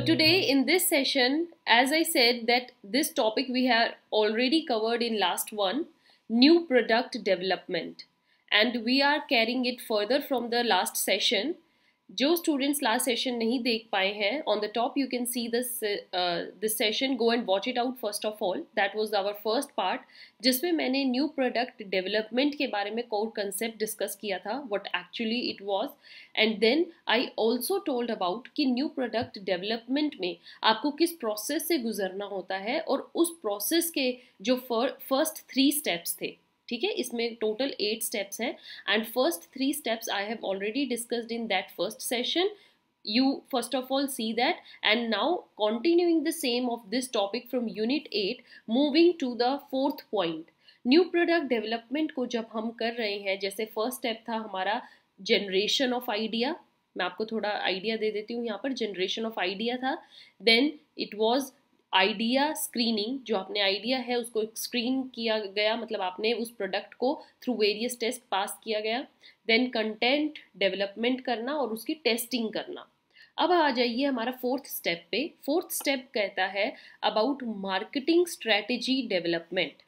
But today in this session, as I said that this topic we have already covered in last one, new product development. And we are carrying it further from the last session जो students last session नहीं देख पाए हैं on the top you can see this this session go and watch it out first of all that was our first part जिसमें मैंने new product development के बारे में कोर कंसेप्ट डिस्कस किया था what actually it was and then I also told about कि new product development में आपको किस प्रोसेस से गुजरना होता है और उस प्रोसेस के जो फर्स्ट थ्री स्टेप्स थे ठीक है इसमें टोटल एट स्टेप्स हैं and first three steps I have already discussed in that first session you first of all see that and now continuing the same of this topic from unit eight moving to the fourth point new product development को जब हम कर रहे हैं जैसे first step था हमारा generation of idea मैं आपको थोड़ा आइडिया दे देती हूँ यहाँ पर जनरेशन ऑफ आइडिया था then it was idea screening जो आपने आइडिया है उसको स्क्रीन किया गया मतलब आपने उस प्रोडक्ट को थ्रू वेरियस टेस्ट पास किया गया देन कंटेंट डेवलपमेंट करना और उसकी टेस्टिंग करना अब आ जाइए हमारा फोर्थ स्टेप पे फोर्थ स्टेप कहता है अबाउट मार्केटिंग स्ट्रेटेजी डेवलपमेंट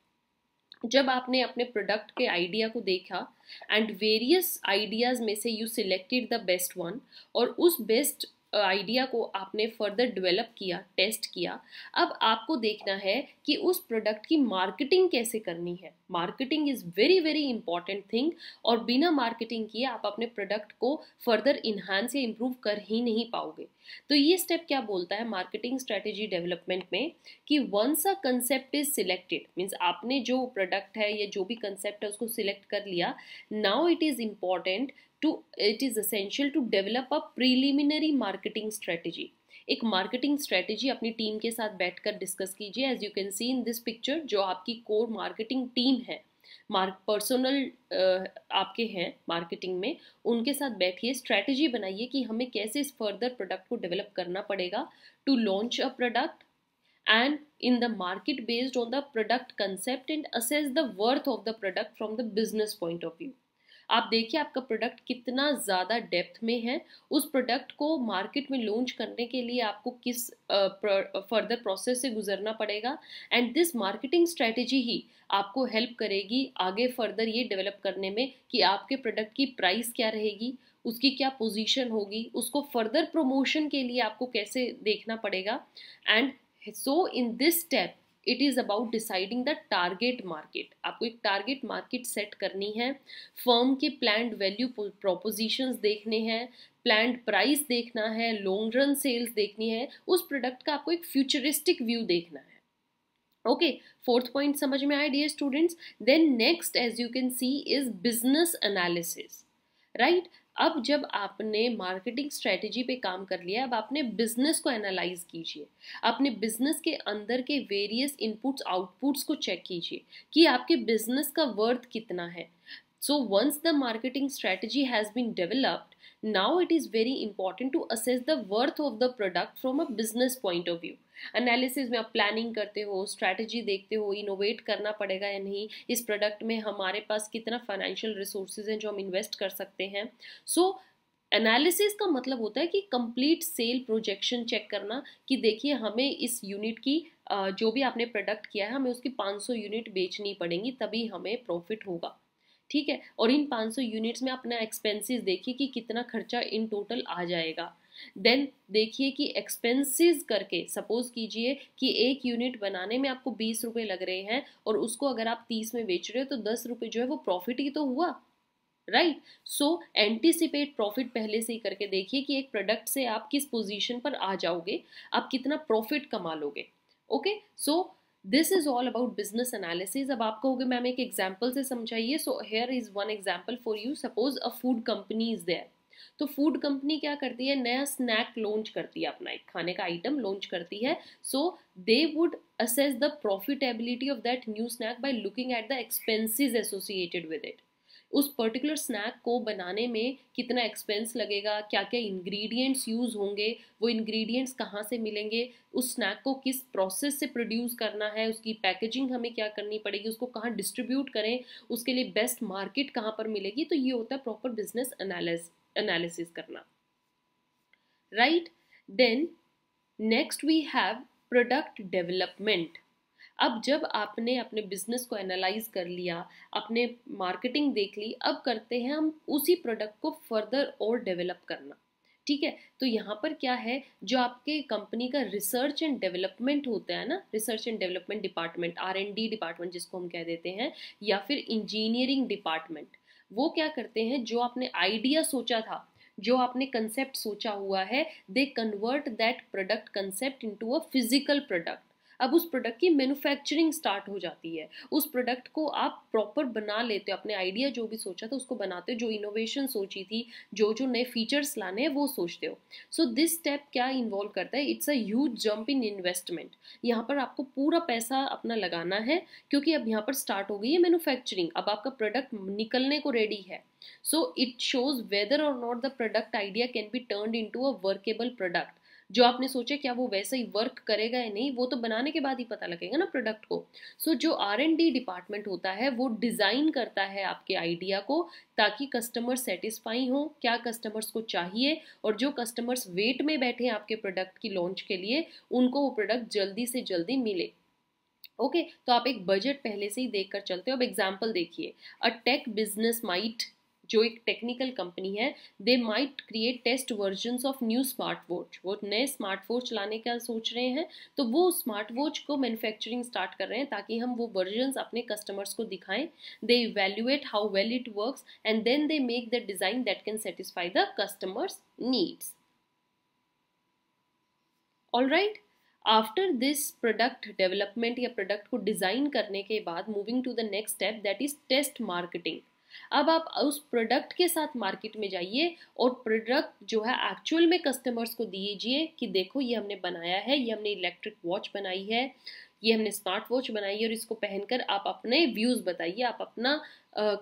जब आपने अपने प्रोडक्ट के आइडिया को देखा एंड वेरियस आइडियाज़ में से you selected the best one और उस बेस्ट आइडिया को आपने फर्दर डेवलप किया टेस्ट किया अब आपको देखना है कि उस प्रोडक्ट की मार्केटिंग कैसे करनी है marketing is very very important thing और बिना मार्केटिंग किए आप अपने प्रोडक्ट को फर्दर इन्हांस या इम्प्रूव कर ही नहीं पाओगे तो ये स्टेप क्या बोलता है मार्केटिंग स्ट्रेटेजी डेवलपमेंट में कि once a concept is selected means आपने जो प्रोडक्ट है या जो भी कंसेप्ट है उसको सिलेक्ट कर लिया now it is important to it is essential to develop a preliminary marketing strategy एक मार्केटिंग स्ट्रेटजी अपनी टीम के साथ बैठकर डिस्कस कीजिए as you can see in this picture जो आपकी कोर मार्केटिंग टीम है मार्क पर्सनल uh, आपके हैं मार्केटिंग में उनके साथ बैठिए स्ट्रैटेजी बनाइए कि हमें कैसे इस फर्दर प्रोडक्ट को डेवलप करना पड़ेगा to launch a product and in the market based on the product concept and assess the worth of the product from the business point of view आप देखिए आपका प्रोडक्ट कितना ज़्यादा डेप्थ में है उस प्रोडक्ट को मार्केट में लॉन्च करने के लिए आपको किस फर्दर uh, प्रोसेस से गुजरना पड़ेगा एंड दिस मार्केटिंग स्ट्रेटजी ही आपको हेल्प करेगी आगे फर्दर ये डेवलप करने में कि आपके प्रोडक्ट की प्राइस क्या रहेगी उसकी क्या पोजीशन होगी उसको फर्दर प्रमोशन के लिए आपको कैसे देखना पड़ेगा and so in this step it is about deciding the target market आपको एक टारगेट मार्केट सेट करनी है फर्म के प्लैंड वैल्यू प्रोपोजिशंस देखने हैं प्लैंड प्राइस देखना है लॉन्ग रन सेल्स देखनी है उस प्रोडक्ट का आपको एक फ्यूचरिस्टिक व्यू देखना है ओके फोर्थ पॉइंट समझ में आए dear students then next as you can see is business analysis right अब जब आपने मार्केटिंग स्ट्रेटजी पे काम कर लिया अब आपने बिजनेस को एनालाइज कीजिए अपने बिजनेस के अंदर के वेरियस इनपुट्स आउटपुट्स को चेक कीजिए कि आपके बिजनेस का वर्थ कितना है so once the marketing strategy has been developed now it is very important to assess the worth of the product from a business point of view analysis में आप planning करते हो स्ट्रैटेजी देखते हो innovate करना पड़ेगा या नहीं इस प्रोडक्ट में हमारे पास कितना फाइनेंशियल रिसोर्सेज हैं जो हम इन्वेस्ट कर सकते हैं सो so, एनालिसिस का मतलब होता है कि कंप्लीट सेल प्रोजेक्शन चेक करना कि देखिए हमें इस यूनिट की जो भी आपने प्रोडक्ट किया है हमें उसकी 500 यूनिट बेचनी पड़ेंगी तभी हमें प्रॉफिट होगा ठीक है और इन 500 यूनिट्स में अपना एक्सपेंसेस देखिए कि कितना खर्चा इन टोटल आ जाएगा देन देखिए कि एक्सपेंसेस करके सपोज कीजिए कि एक यूनिट बनाने में आपको बीस रुपये लग रहे हैं और उसको अगर आप तीस में बेच रहे हो तो दस रुपये जो है वो प्रॉफिट ही तो हुआ राइट सो एंटीसिपेट प्रॉफिट पहले से ही करके देखिए कि एक प्रोडक्ट से आप किस पोजिशन पर आ जाओगे आप कितना प्रॉफिट कमा लोगे okay so this is all about business analysis अब आप कहोगे मैम एक एग्जाम्पल से समझाइए so here is one example for you suppose a food company is there तो फूड कंपनी क्या करती है नया स्नैक लॉन्च करती है अपना एक खाने का आइटम लॉन्च करती है so they would assess the profitability of that new snack by looking at the expenses associated with it उस पर्टिकुलर स्नैक को बनाने में कितना एक्सपेंस लगेगा क्या क्या इंग्रेडिएंट्स यूज़ होंगे वो इंग्रेडिएंट्स कहाँ से मिलेंगे उस स्नैक को किस प्रोसेस से प्रोड्यूस करना है उसकी पैकेजिंग हमें क्या करनी पड़ेगी उसको कहाँ डिस्ट्रीब्यूट करें उसके लिए बेस्ट मार्केट कहाँ पर मिलेगी तो ये होता है प्रॉपर बिजनेस एनालिस एनालिसिस करना right then next we have product development अब जब आपने अपने बिजनेस को एनालाइज कर लिया अपने मार्केटिंग देख ली अब करते हैं हम उसी प्रोडक्ट को फर्दर और डेवलप करना ठीक है तो यहाँ पर क्या है जो आपके कंपनी का रिसर्च एंड डेवलपमेंट होता है ना research and development department R and D department जिसको हम कह देते हैं या फिर इंजीनियरिंग डिपार्टमेंट वो क्या करते हैं जो आपने आइडिया सोचा था जो आपने कंसेप्ट सोचा हुआ है they convert that product concept to a physical product अब उस प्रोडक्ट की मैन्युफैक्चरिंग स्टार्ट हो जाती है उस प्रोडक्ट को आप प्रॉपर बना लेते हो अपने आइडिया जो भी सोचा था उसको बनाते हो जो इनोवेशन सोची थी जो जो नए फीचर्स लाने हैं वो सोचते हो सो दिस स्टेप क्या इन्वॉल्व करता है it's a huge jump in investment यहाँ पर आपको पूरा पैसा अपना लगाना है क्योंकि अब यहाँ पर स्टार्ट हो गई है मैनुफैक्चरिंग अब आपका प्रोडक्ट निकलने को रेडी है so it shows whether or not the product idea can be turn into a workable product जो आपने सोचा क्या वो वैसे ही वर्क करेगा या नहीं वो तो बनाने के बाद ही पता लगेगा ना प्रोडक्ट को सो so, जो आर एंड डी डिपार्टमेंट होता है वो डिज़ाइन करता है आपके आइडिया को ताकि कस्टमर सेटिस्फाई हों क्या कस्टमर्स को चाहिए और जो कस्टमर्स वेट में बैठे हैं आपके प्रोडक्ट की लॉन्च के लिए उनको वो प्रोडक्ट जल्दी से जल्दी मिले ओके okay, तो आप एक बजट पहले से ही देखकर चलते हो अब एग्जाम्पल देखिए अ टेक बिजनेस माइट जो एक टेक्निकल कंपनी है they might create test version of new smart watch वो नए स्मार्ट वॉच लाने का सोच रहे हैं तो वो स्मार्ट वॉच को मैन्युफैक्चरिंग स्टार्ट कर रहे हैं ताकि हम वो वर्जन अपने कस्टमर्स को दिखाएं they evaluate how well it work and then they make the design that can satisfy the customers needs all right after this product development या प्रोडक्ट को डिज़ाइन करने के बाद moving to the next step that is test marketing अब आप उस product के साथ मार्केट में जाइए और प्रोडक्ट जो है एक्चुअल में कस्टमर्स को दीजिए कि देखो ये हमने बनाया है ये हमने इलेक्ट्रिक वॉच बनाई है ये हमने स्मार्ट वॉच बनाई है और इसको पहनकर आप अपने व्यूज़ बताइए आप अपना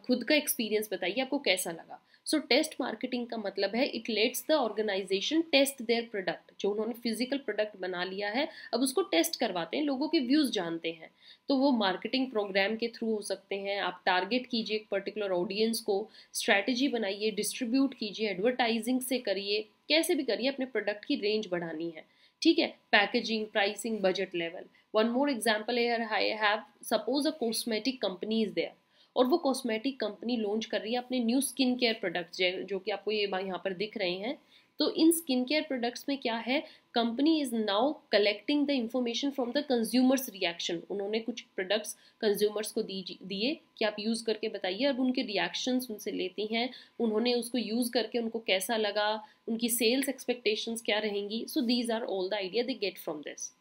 खुद का एक्सपीरियंस बताइए आपको कैसा लगा सो टेस्ट मार्केटिंग का मतलब है it lets the organization test their product जो उन्होंने फिजिकल प्रोडक्ट बना लिया है अब उसको टेस्ट करवाते हैं लोगों के व्यूज़ जानते हैं तो वो मार्केटिंग प्रोग्राम के थ्रू हो सकते हैं आप टारगेट कीजिए एक पर्टिकुलर ऑडियंस को स्ट्रैटेजी बनाइए डिस्ट्रीब्यूट कीजिए एडवर्टाइजिंग से करिए कैसे भी करिए अपने प्रोडक्ट की रेंज बढ़ानी है ठीक है packaging pricing budget level one more example here I have suppose a cosmetic company is there और वो कॉस्मेटिक कंपनी लॉन्च कर रही है अपने न्यू स्किन केयर प्रोडक्ट्स जो कि आपको ये यहाँ पर दिख रहे हैं तो इन स्किन केयर प्रोडक्ट्स में क्या है company is now collecting the information from the consumers reaction उन्होंने कुछ प्रोडक्ट्स कंज्यूमर्स को दिए कि आप यूज़ करके बताइए अब उनके रिएक्शंस उनसे लेती हैं उन्होंने उसको यूज़ करके उनको कैसा लगा उनकी सेल्स एक्सपेक्टेशंस क्या रहेंगी so these are all the idea they get from this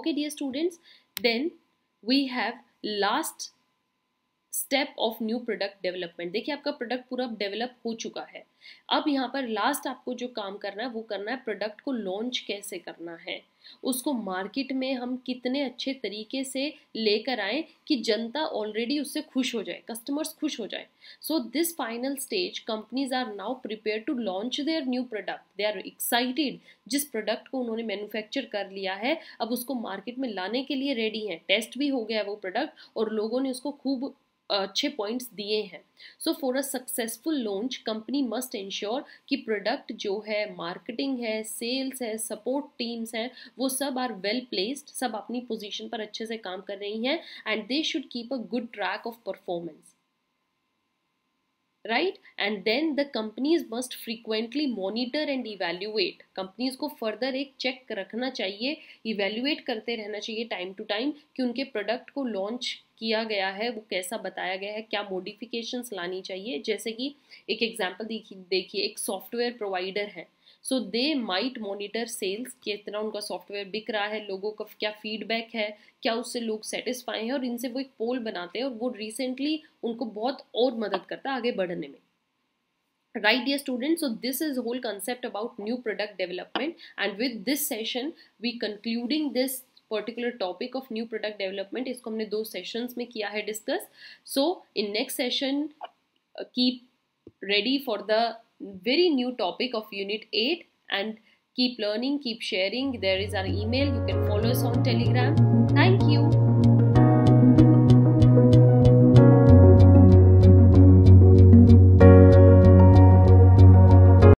okay dear students then we have last step of new product development देखिए आपका प्रोडक्ट पूरा डेवलप हो चुका है अब यहाँ पर लास्ट आपको जो काम करना है वो करना है प्रोडक्ट को लॉन्च कैसे करना है उसको मार्केट में हम कितने अच्छे तरीके से लेकर आए कि जनता ऑलरेडी उससे खुश हो जाए कस्टमर्स खुश हो जाए so this final stage companies are now prepare to launch their new product they are excited जिस प्रोडक्ट को उन्होंने मैन्युफैक्चर कर लिया है अब उसको मार्केट में लाने के लिए रेडी है टेस्ट भी हो गया है वो प्रोडक्ट और लोगों ने उसको खूब अच्छे पॉइंट्स दिए हैं so for a successful launch company must ensure कि प्रोडक्ट जो है मार्केटिंग है सेल्स है सपोर्ट टीम्स हैं वो सब आर वेल प्लेस्ड सब अपनी पोजीशन पर अच्छे से काम कर रही हैं and they should keep a good track of performance right and then the companies must frequently monitor and evaluate companies को फर्दर एक चेक रखना चाहिए इवेल्यूएट करते रहना चाहिए टाइम टू टाइम कि उनके प्रोडक्ट को लॉन्च किया गया है वो कैसा बताया गया है क्या मोडिफिकेशंस लानी चाहिए जैसे कि एक एग्जांपल देखिए एक सॉफ्टवेयर प्रोवाइडर है so they might monitor sales कितना उनका सॉफ्टवेयर बिक रहा है लोगों का क्या फीडबैक है क्या उससे लोग सेटिस्फाई हैं और इनसे वो एक पोल बनाते हैं और वो रिसेंटली उनको बहुत और मदद करता है आगे बढ़ने में right dear student so this is whole concept about new product development and with this session we concluding this particular topic of new product development इसको हमने दो सेशंस में किया है discuss so in next session keep ready for the very new topic of unit 8 and keep learning keep sharing there is our email you can follow us on telegram